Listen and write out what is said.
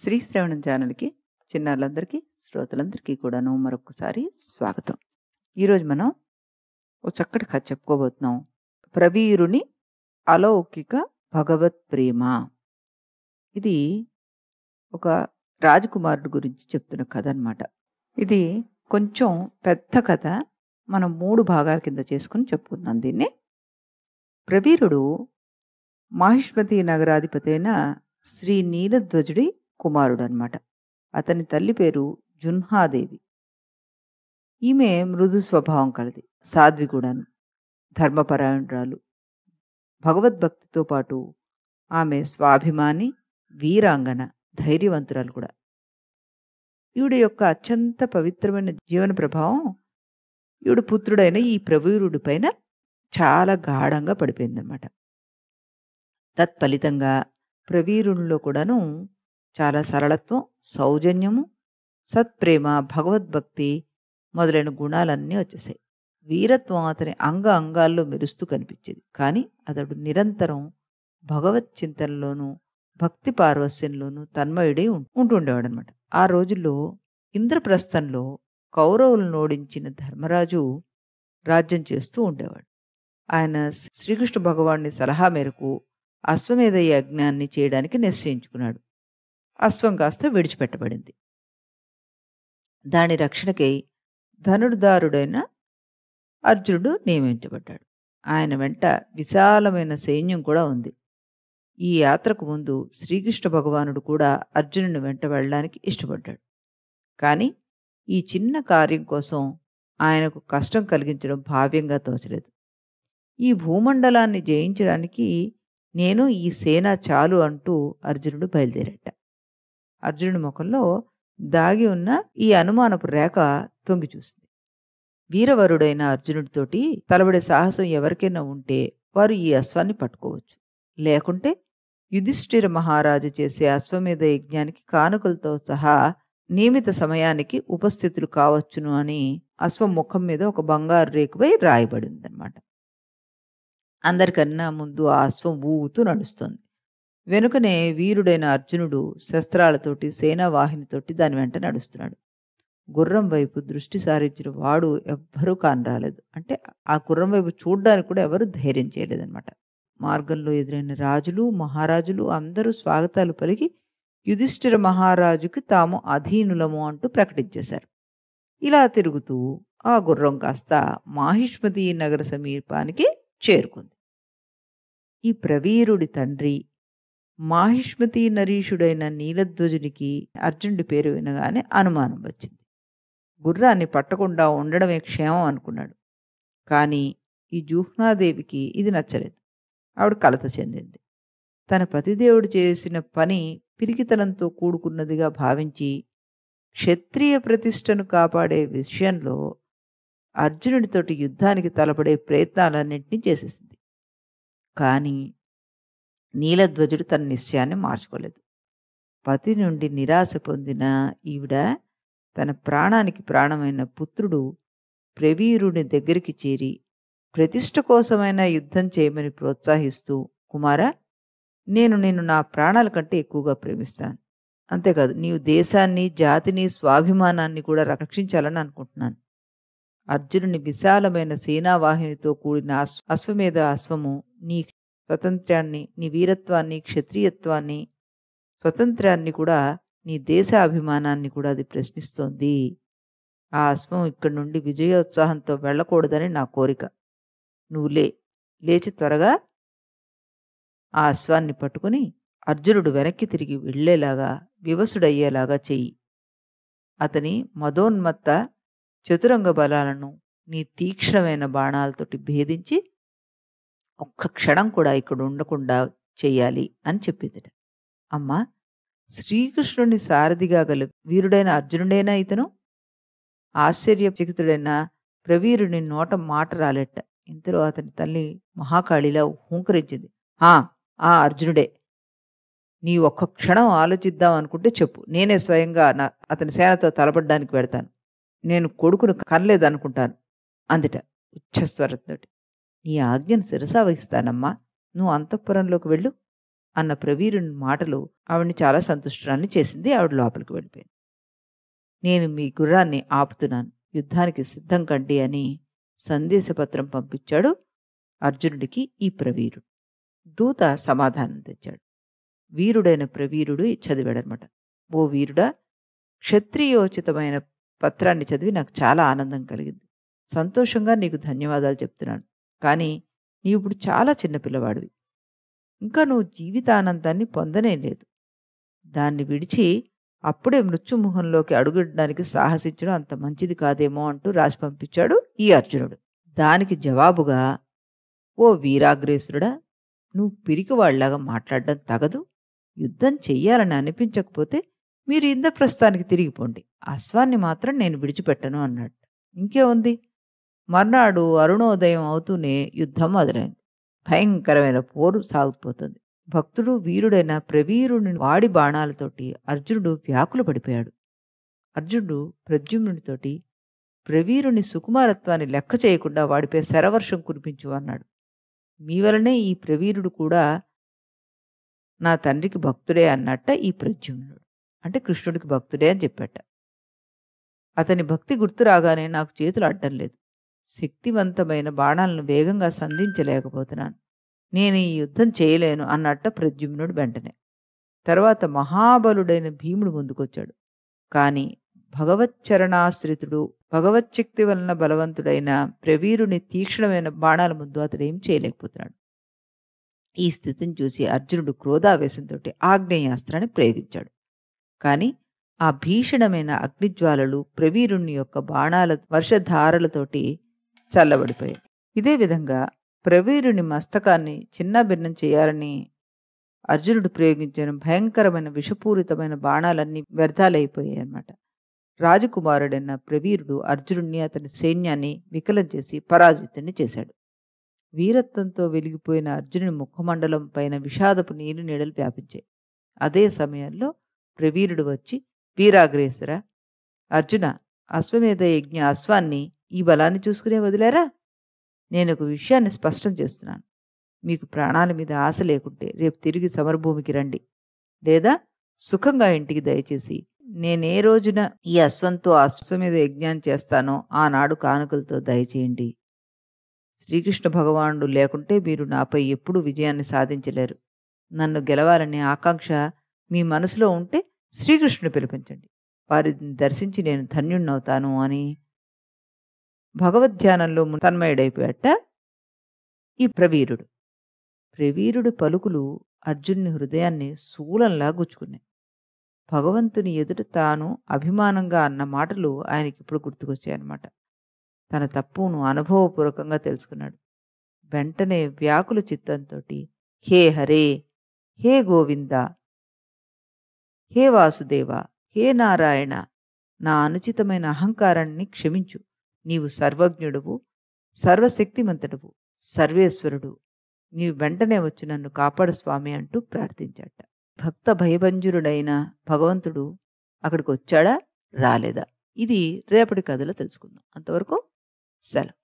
శ్రీ శ్రీశ్రవణం ఛానల్కి చిన్నారులందరికీ శ్రోతలందరికీ కూడాను మరొకసారి స్వాగతం ఈరోజు మనం ఒక చక్కటి కథ చెప్పుకోబోతున్నాం ప్రవీరుని అలౌకిక భగవత్ ప్రేమ ఇది ఒక రాజకుమారుడు గురించి చెప్తున్న కథ అనమాట ఇది కొంచెం పెద్ద కథ మనం మూడు భాగాల కింద చేసుకుని చెప్పుకుందాం దీన్ని ప్రవీరుడు మహిష్మతి నగరాధిపతి అయిన శ్రీ నీలధ్వజుడి కుమారుడు అనమాట అతని తల్లి పేరు జున్హాదేవి ఈమె మృదు స్వభావం కలది సాధ్వి కూడాను ధర్మపరాయణురాలు భగవద్భక్తితో పాటు ఆమె స్వాభిమాని వీరాంగన ధైర్యవంతురాలు కూడా ఈవిడ యొక్క అత్యంత పవిత్రమైన జీవన ప్రభావం ఈవిడ పుత్రుడైన ఈ ప్రవీరుడి పైన చాలా గాఢంగా పడిపోయిందనమాట తత్ఫలితంగా ప్రవీరుణిలో కూడాను చాలా సరళత్వం సౌజన్యము సత్ప్రేమ భగవద్భక్తి మొదలైన గుణాలన్నీ వచ్చేసాయి వీరత్వం అతని అంగ అంగాల్లో మెరుస్తూ కనిపించేది కానీ అతడు నిరంతరం భగవత్ చింతనలోనూ భక్తి పార్వస్యంలోనూ తన్మయుడై ఉంటుండేవాడనమాట ఆ రోజుల్లో ఇంద్రప్రస్థంలో కౌరవులను ఓడించిన ధర్మరాజు రాజ్యం చేస్తూ ఉండేవాడు ఆయన శ్రీకృష్ణ భగవాన్ని సలహా మేరకు అశ్వమేధ యజ్ఞాన్ని చేయడానికి నిశ్చయించుకున్నాడు అశ్వం కాస్త విడిచిపెట్టబడింది దాని రక్షణకై ధనుడుదారుడైన అర్జునుడు నియమించబడ్డాడు ఆయన వెంట విశాలమైన సైన్యం కూడా ఉంది ఈ యాత్రకు ముందు శ్రీకృష్ణ భగవానుడు కూడా అర్జునుని వెంట వెళ్ళడానికి ఇష్టపడ్డాడు కానీ ఈ చిన్న కార్యం కోసం ఆయనకు కష్టం కలిగించడం భావ్యంగా తోచలేదు ఈ భూమండలాన్ని జయించడానికి నేను ఈ సేన చాలు అంటూ అర్జునుడు బయలుదేరట అర్జునుడి ముఖంలో దాగి ఉన్న ఈ అనుమానపు రేఖ తొంగి చూసింది వీరవరుడైన అర్జునుడితోటి తలబడే సాహసం ఎవరికైనా ఉంటే వారు ఈ అశ్వాన్ని పట్టుకోవచ్చు లేకుంటే యుధిష్ఠిర మహారాజు చేసే అశ్వమేధ యజ్ఞానికి కానుకలతో సహా నియమిత సమయానికి ఉపస్థితులు కావచ్చును అని అశ్వం ముఖం మీద ఒక బంగారు రేకుపై రాయబడిందనమాట అందరికన్నా ముందు ఆ అశ్వం ఊగుతూ నడుస్తుంది వెనుకనే వీరుడైన అర్జునుడు శస్త్రాలతోటి సేనావాహినితోటి దాని వెంట నడుస్తున్నాడు గుర్రం వైపు దృష్టి సారించిన వాడు ఎవ్వరూ కాని రాలేదు అంటే ఆ గుర్రం వైపు చూడడానికి కూడా ఎవరు ధైర్యం చేయలేదన్నమాట మార్గంలో ఎదురైన రాజులు మహారాజులు అందరూ స్వాగతాలు పలికి యుధిష్ఠిర మహారాజుకి తాము అధీనులము అంటూ ప్రకటించేశారు ఇలా తిరుగుతూ ఆ గుర్రం కాస్త మాహిష్మతి నగర సమీపానికి చేరుకుంది ఈ ప్రవీరుడి తండ్రి మాహిష్మతి నరీషుడైన నీలధ్వజునికి అర్జునుడి పేరు వినగానే అనుమానం వచ్చింది గుర్రాన్ని పట్టకుండా ఉండడమే క్షేమం అనుకున్నాడు కానీ ఈ జూహ్నాదేవికి ఇది నచ్చలేదు ఆవిడ కలత చెందింది తన పతిదేవుడు చేసిన పని పిరికితనంతో కూడుకున్నదిగా భావించి క్షత్రియ ప్రతిష్టను కాపాడే విషయంలో అర్జునుడితోటి యుద్ధానికి తలపడే ప్రయత్నాలన్నింటినీ చేసేసింది కానీ నీలధ్వజుడు తన నిశ్చయాన్ని మార్చుకోలేదు పతి నుండి నిరాశ పొందిన ఈవిడ తన ప్రాణానికి ప్రాణమైన పుత్రుడు ప్రవీరుని దగ్గరికి చేరి ప్రతిష్ట కోసమైన యుద్ధం చేయమని ప్రోత్సహిస్తూ కుమార నేను నేను నా ప్రాణాల కంటే ఎక్కువగా ప్రేమిస్తాను అంతేకాదు నీవు దేశాన్ని జాతిని స్వాభిమానాన్ని కూడా రక్షించాలని అనుకుంటున్నాను అర్జునుని విశాలమైన సేనావాహినితో కూడిన అశ్వమేధ అశ్వము నీ స్వతంత్రాన్ని నీ వీరత్వాన్ని క్షత్రియత్వాన్ని స్వతంత్రాన్ని కూడా నీ దేశ అభిమానాన్ని కూడా అది ప్రశ్నిస్తోంది ఆ అశ్వం ఇక్కడి నుండి విజయోత్సాహంతో వెళ్ళకూడదని నా కోరిక నువ్వు లే లేచి త్వరగా ఆ అశ్వాన్ని పట్టుకుని అర్జునుడు వెనక్కి తిరిగి వెళ్ళేలాగా వివసుడయ్యేలాగా చెయ్యి అతని మదోన్మత్త చతురంగ బలాలను నీ తీక్షణమైన బాణాలతోటి భేదించి ఒక్క క్షణం కూడా ఇక్కడ ఉండకుండా చేయాలి అని చెప్పిందిట అమ్మ శ్రీకృష్ణుని సారథిగా గల వీరుడైన అర్జునుడైనా ఇతను ఆశ్చర్యచకితుడైన ప్రవీరుని నోట మాట రాలెట్ట ఇంతలో అతని తల్లి మహాకాళిలా హూంకరించింది ఆ ఆ అర్జునుడే నీ ఒక్క క్షణం ఆలోచిద్దాం అనుకుంటే చెప్పు నేనే స్వయంగా నా అతని సేనతో తలపడ్డానికి పెడతాను నేను కొడుకును కనలేదనుకుంటాను అందుట ఉచ్ఛస్వరంతో నీ ఆజ్ఞను శిరసావహిస్తానమ్మా నువ్వు అంతఃపురంలోకి వెళ్ళు అన్న ప్రవీరుని మాటలు ఆవిడ్ని చాలా సంతుష్టురాన్ని చేసింది ఆవిడ లోపలికి వెళ్ళిపోయింది నేను మీ గుర్రాన్ని ఆపుతున్నాను యుద్ధానికి సిద్ధం కండి అని సందేశపత్రం పంపించాడు అర్జునుడికి ఈ ప్రవీరుడు దూత సమాధానం తెచ్చాడు వీరుడైన ప్రవీరుడు చదివాడనమాట ఓ వీరుడా క్షత్రియోచితమైన పత్రాన్ని చదివి నాకు చాలా ఆనందం కలిగింది సంతోషంగా నీకు ధన్యవాదాలు చెప్తున్నాను కానీ నీవిప్పుడు ఇప్పుడు చాలా చిన్నపిల్లవాడివి ఇంకా నువ్వు జీవితానందాన్ని పొందనే లేదు దాన్ని విడిచి అప్పుడే మృత్యుమోహంలోకి అడుగుడడానికి సాహసించడం అంత మంచిది కాదేమో అంటూ రాసి పంపించాడు ఈ అర్జునుడు దానికి జవాబుగా ఓ వీరాగ్రేసురుడా నువ్వు పిరికివాళ్లాగా మాట్లాడడం తగదు యుద్ధం చెయ్యాలని అనిపించకపోతే మీరు ఇంద్రప్రస్థానికి తిరిగిపోండి అశ్వాన్ని మాత్రం నేను విడిచిపెట్టను అన్నాడు ఇంకేముంది మర్నాడు అరుణోదయం అవుతూనే యుద్ధం మొదలైంది భయంకరమైన పోరు సాగుపోతుంది భక్తుడు వీరుడైన ప్రవీరుని వాడి బాణాలతోటి అర్జునుడు వ్యాకులు పడిపోయాడు అర్జునుడు ప్రద్యుమ్నుడితోటి ప్రవీరుని సుకుమారత్వాన్ని లెక్క చేయకుండా వాడిపై శరవర్షం కురిపించు అన్నాడు మీ వలనే ఈ ప్రవీరుడు కూడా నా తండ్రికి భక్తుడే అన్నట్ట ఈ ప్రద్యుమ్నుడు అంటే కృష్ణుడికి భక్తుడే అని చెప్పట అతని భక్తి గుర్తు రాగానే నాకు చేతులు అడ్డం లేదు శక్తివంతమైన బాణాలను వేగంగా సంధించలేకపోతున్నాను నేను ఈ యుద్ధం చేయలేను అన్నట్ట ప్రద్యుమ్నుడు వెంటనే తర్వాత మహాబలుడైన భీముడు ముందుకొచ్చాడు కానీ భగవచ్చరణాశ్రితుడు భగవచ్చక్తి వలన బలవంతుడైన ప్రవీరుని తీక్షణమైన బాణాల ముందు అతడు ఏం చేయలేకపోతున్నాడు ఈ స్థితిని చూసి అర్జునుడు క్రోధావేశంతో ఆగ్నేయాస్త్రాన్ని ప్రయోగించాడు కానీ ఆ భీషణమైన అగ్నిజ్వాలలు ప్రవీరుణ్ణి యొక్క బాణాల వర్షధారలతోటి చల్లబడిపోయాయి ఇదే విధంగా ప్రవీరుని మస్తకాన్ని భిన్నం చేయాలని అర్జునుడు ప్రయోగించిన భయంకరమైన విషపూరితమైన బాణాలన్నీ వ్యర్థాలైపోయాయి అన్నమాట రాజకుమారుడైన ప్రవీరుడు అర్జునుడిని అతని సైన్యాన్ని వికలం చేసి పరాజితుడిని చేశాడు వీరత్వంతో వెలిగిపోయిన అర్జునుడి ముఖమండలం పైన విషాదపు నీరు నీడలు వ్యాపించాయి అదే సమయంలో ప్రవీరుడు వచ్చి వీరాగ్రేసర అర్జున అశ్వమేధ యజ్ఞ అశ్వాన్ని ఈ బలాన్ని చూసుకునే వదిలేరా నేను ఒక విషయాన్ని స్పష్టం చేస్తున్నాను మీకు ప్రాణాల మీద ఆశ లేకుంటే రేపు తిరిగి సమరభూమికి రండి లేదా సుఖంగా ఇంటికి దయచేసి నేనే రోజున ఈ అశ్వంతో మీద యజ్ఞం చేస్తానో ఆనాడు కానుకలతో దయచేయండి శ్రీకృష్ణ భగవానుడు లేకుంటే మీరు నాపై ఎప్పుడూ విజయాన్ని సాధించలేరు నన్ను గెలవాలనే ఆకాంక్ష మీ మనసులో ఉంటే శ్రీకృష్ణుడు పిలిపించండి వారిని దర్శించి నేను ధన్యుణ్ణవుతాను అని భగవద్ధ్యానంలో తన్మయుడైపోయాట ఈ ప్రవీరుడు ప్రవీరుడి పలుకులు అర్జున్ని హృదయాన్ని శూలంలా గుచ్చుకున్నాయి భగవంతుని ఎదుట తాను అభిమానంగా అన్న మాటలు ఆయనకి ఇప్పుడు గుర్తుకొచ్చాయన్నమాట తన తప్పును అనుభవపూర్వకంగా తెలుసుకున్నాడు వెంటనే వ్యాకుల చిత్తంతో హే హరే హే గోవింద హే వాసుదేవ హే నారాయణ నా అనుచితమైన అహంకారాన్ని క్షమించు నీవు సర్వజ్ఞుడువు సర్వశక్తిమంతుడువు సర్వేశ్వరుడు నీవు వెంటనే వచ్చి నన్ను కాపాడు స్వామి అంటూ ప్రార్థించాట భక్త భయభంజురుడైన భగవంతుడు అక్కడికి వచ్చాడా రాలేదా ఇది రేపటి కథలో తెలుసుకుందాం అంతవరకు సెలవు